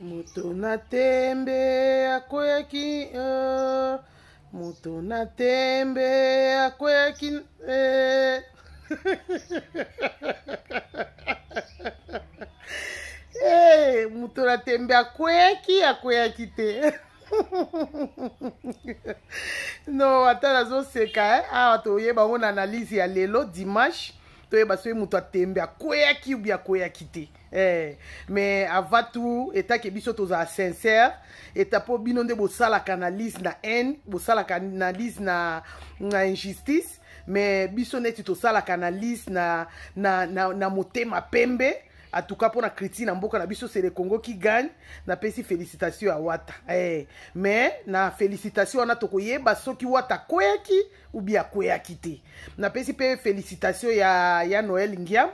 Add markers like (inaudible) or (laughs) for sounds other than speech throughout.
moto na tembe akweyaki uh, moto na tembe akweyaki euh. (laughs) eh. hey, moto na tembe akweyaki akweyaki te (laughs) no ata nazoseka eh? awa toyeba ngo na analyse ya lelo dimanche toyeba soki moto atembe akweyaki ubi akweyaki te eh. mais avant tout etake biso tozala sincere eta mpo bino nde bosalaka na lise na haine bosalaka na lise na, na injustice mais biso neti tosalaka na lise na, na, na, na motema pembe atuka mpona critique na mboka na biso c'est le congo qui gagne napesi félicitation ya wata hey. Eh, mais na félicitation wana tokoyeba soki wata akweyaki ubi akweyaki te napesi mpe félicitation ya, ya noel ngiam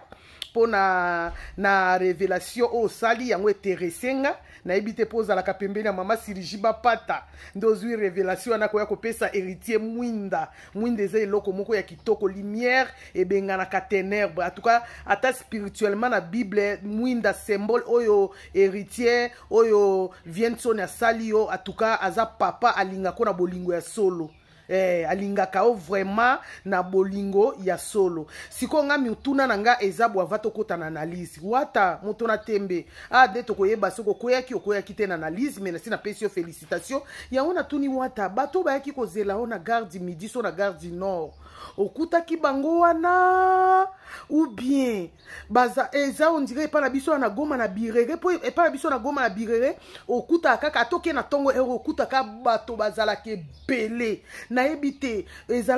mpo na, na révélation oyo osali yango eteresenga nayebi te mpo ozalaka pembeni ya mama sirigi bapata nde ozwi révélation wana koya kopesa héritier mwinda mwinda eza eloko moko ya kitoko lumière ebenganaka ténèbre en tout cas ata spirituellement na bible mwinda symbole oyo héritier oyo vienson asali yo en tout cas aza papa alingako na bolingo ya solo eh, alingaka yo vraiment na bolingo ya solo sikoyo nga mituna na nga eza bwava tokɔta na analyse wata moto na tembe ade ah, tokoyeba soki okoyaki okoyaki te na analyse mai nasi napesi yo félicitation yango natuni wata bato bayaki kozela yo na gare du midi so na gare du nord okutaki bango wana ou bien baza eh, eza ondire epai na biso na goma na birere mpo epai na biso na goma na birere okutaka kaka atokee na ntongo ero eh, okutaka bato bazalaka ebele na nayebi te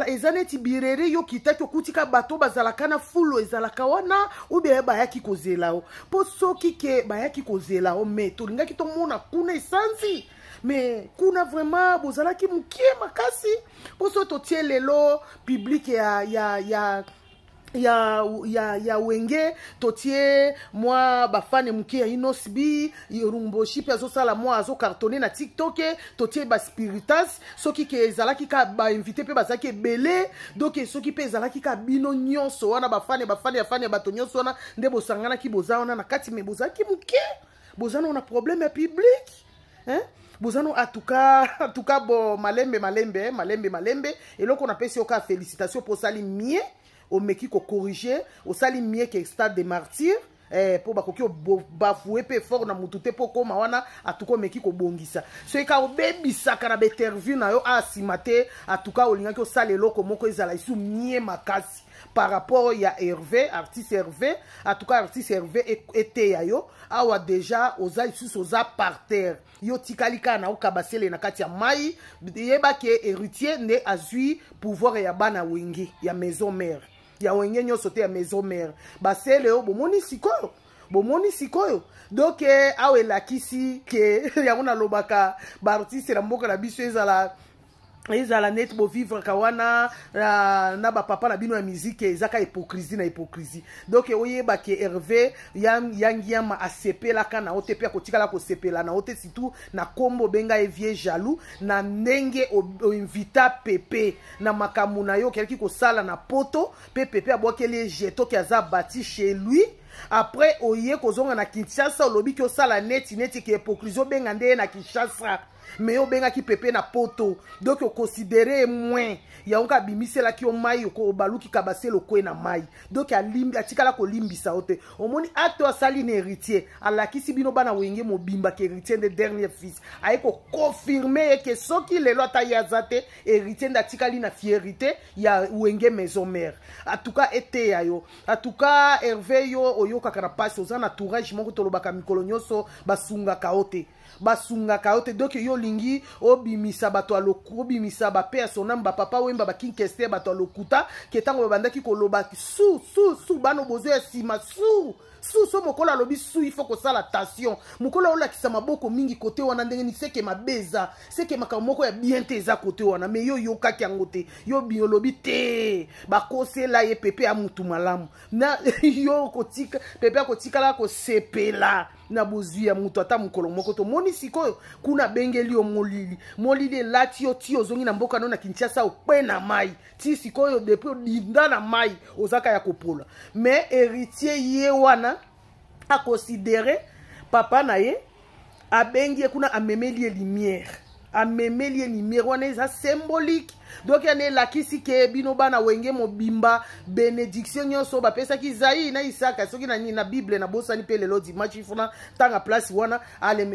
eza neti birere yoki taki okutika bato bazalaka na fulu ezalaka wana ubie bayaki kozela o mpo soki ke bayaki kozela o me tolingaki tomona kuna esanzi me kuna vraiment bozalaki mokie makasi mpo so totie lelo piblike ya, ya, ya ya, ya, ya wenge totie mwa bafane moke ya inosbi rumboshi mpe azosala mwa azokartone na tiktok totie baspiritas soki ke ezalaki ka bainvite mpe bazalaki ebele donk soki mpe ezalaki ka bino nyonso wana bafane bafane ya fane ya bato nyonso wana nde bosanganaki boza wana na kati me bozalaki moke bozana ona probleme ya publike hein? bozano atuka atuka bo malembe malembe malembe malembe eloko napesi yo ka félicitation mpo osali mie omeki kokorige osali mie ke stade de martyre eh, mpo bakoki obafue mpe effort na motu te mpo koma wana atuka omeki kobongisa soki obebisaka na bainterview na yo a ah, nsima te atuka olingaki osala eloko moko ezala esu mie makasi par rapport ya herve artiste herve atuka artiste herve eteya yo awa deja oza lisusu oza par terre yo tikali kaka na okabasele na kati ya mai yebaki héritier nde azwi pouvoir ya bana wengi ya maison mare ya wenge nyonso te ya maison mare basele oyo bomoni sikoyo bomoni sikoyo donk eh, awa elakisi ke (laughs) yango nalobaka baartiste na mboka na biso ezala ezala neti bovivraka wana na bapapa na bino ya miziki ezaka hypocrisie na hypocrisie donk oyebake herve yangiama asepelaka na yo te mpe akotikala kosepela na yo te surtout na nkombo obenga ye vie jaloux na ndenge oinvita pepe na makambo na yo okelaki kosala na poto mpe pepe abwakeli ye jetoki aza bati chez lui apres oye kozonga na kinshasa olobi ki osala neti neti ke hypocrisie obenga nde ye na kinshasa me ye obengaki pepe na poto donk okonsidere ye mwin yango ka abimiselaki yo mai obalukika basele okwe na mai donk atikala kolimbisa yo te omoni ato asali na héritier alakisi bino bana wenge mobimbaka héritier nde dernier fils aye kokonfirme ye ke soki lelo ata ye aza te héritier nde atikali na fierité ya wenge maison mare atuka eteya yo atuka herve yo oyokaka na mpasi oza na tourage moko tolobaka mikolo nyonso basungaka yo te basungaka yo te donk yo olingi obimisa bato obimisa bape ya sonam bapapa oyemba bakinkester bato ya lokuta ke ntango babandaki koloba su su su bana bozwa ya nsima su su so mokolo alobi su ifo kosala tension mokolo aolakisa maboko mingi kote wana ndenge nini seke mabe eza seke makambo moko ya bien te eza kote wana me yo oyokaki yango te yo olobi te bakosela ye pepe ya motu malamu na (laughs) yo kotika pepe akotikala kosepela na bozwi ya moto ata mokolo moko tomoni sikoyo kuna abengeli yo molili molili elati yo ti ozongi na mboka no na kinshasa okpe na mai ti sikoyo depuis olinda na mai ozaka ya kopola me héritier ye wana akonsidere papa na ye abengi ye kuna amemeli ye lumière amemeli ye nimero wana eza symbolique donk yana elakisi ke bino bana wenge mobimba benediction nyonso bapesaki zai na isaka soki na nini na bible nabosani mpe lelo dimanche funa ntango place wana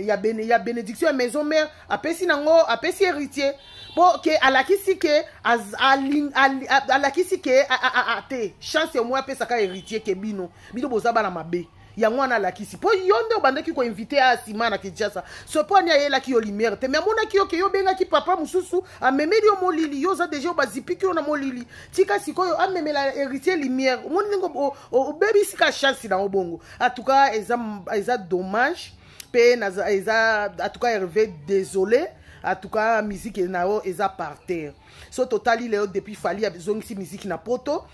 ya, bene, ya benediction ya maison mare apesi nango apesi héritier mpo ke alakisi ke alakisi ke te chance ya moi apesaka héritier ke bino bino boza bana mabe yango wana alakisi mpo yo nde obandaki koinvite a nsima na kinshasa soponi ayelaki yo lumière te me amonaki yo ke yo obengaki papa mosusu amemeli yo molili yo oza deja obazipiki yo na molili tika sikoyo amemela héritier lumière omoni ndenge obebisika chance nango bongo atuka eza, eza dommage mpe eza atuka herve désolé atuka miziki na yo eza par terre so totali lelo depuis fali azongisi miziki na poto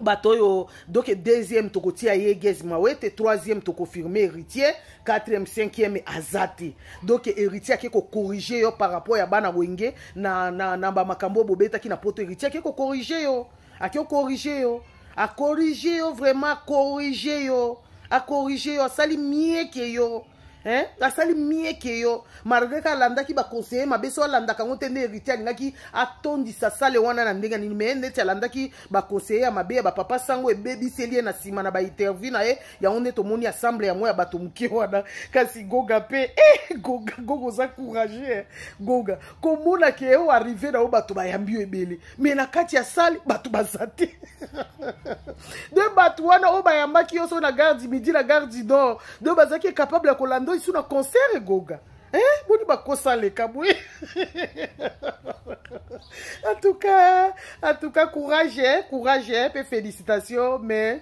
bato oyo donc deuxième tokotia ye gese mawa ete troisième tokofirme héritier quatrième cinquième aza te donc héritier ake kokorrige yo par rapport ya bana wenge na, na, na bamakambo oyo bobetaki na poto héritier ake kokorrige yo ake okorrige yo akorrige yo vraiment akorrige yo akorrige yo asali mieke yo eh? asali mieke yo malgré ka alandaki baconseiller mabe so alandaka yango te nde héritier alingaki atondisa sale wana na ndenge nini mais ndeti alandaki baconseiller ya mabe ya bapapa sango ebebiseli ye na nsima na bainterview na ye yango nde tomoni assemble yango ya bato moke wana kasi goga mpe eh, goga goga oza courage eh! goga komonaka ye o arrive na yo bato bayambi yo ebele mais na kati ya sale bato baza te (laughs) de bato wana oyo bayambaki yo so na garde midi na garde nord nde bazalaki ekapable ya kolanda isu na concert egoga Eh, boni bakosaleka boye (laughs) en tout cas en tout cas courage courage mpe félicitation mais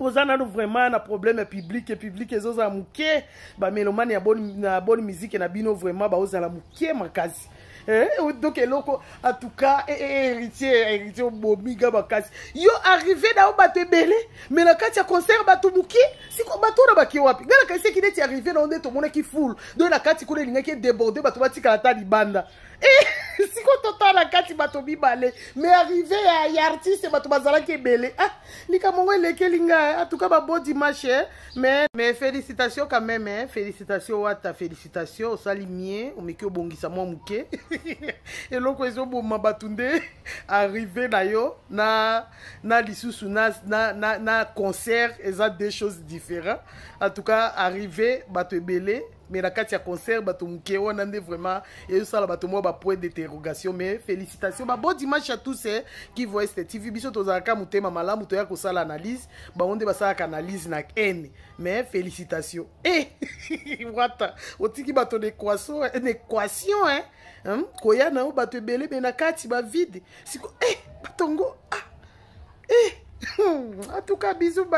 oza nano vraiment na problème ya publike publike ezozala moke bamelomane ya boni, na boni mizike na bino vraiment baozala moke makasi Eh, donc eloko en tout cas eh, eh, héritier héritier obominga oh, makasi yo arrive na yo bato ebele me na kati ya concert bato mokie si siko bato wana bake wapi ngai nakanisi eki neti arrive na o nde tomonaki full don la kati kuna elingaki edeborde bato batikala ata libanda siko totala la kati bato balé mais arrivé à y artiste bato est ebele ah likambo ngo elekeli ngai atuka babo dimanche hein. mais mais félicitations quand même hein? félicitation wata félicitation osali mie omeki obongisa mwa (laughs) et eloko ezoboma bato nde arrivé na yo na na lisusu na, na, na, concert eza deux choses différentes différent en tout cas arrivé bato ebele mais na katia concert bato mouke, wana nde vraiment ezosala bato ba point d'interrogation mais félicitations Ba bon dimanche à tous hein, qui voient cette tv biso tozalaka motema malamu toya l'analyse analyse bah, onde ba basalaka analyse nak en mais félicitations et eh! (laughs) wata otiki bato na équation e koya na ou bato ebele me na vide, si ko eh batongo ah eh! (laughs) en tout cas bisous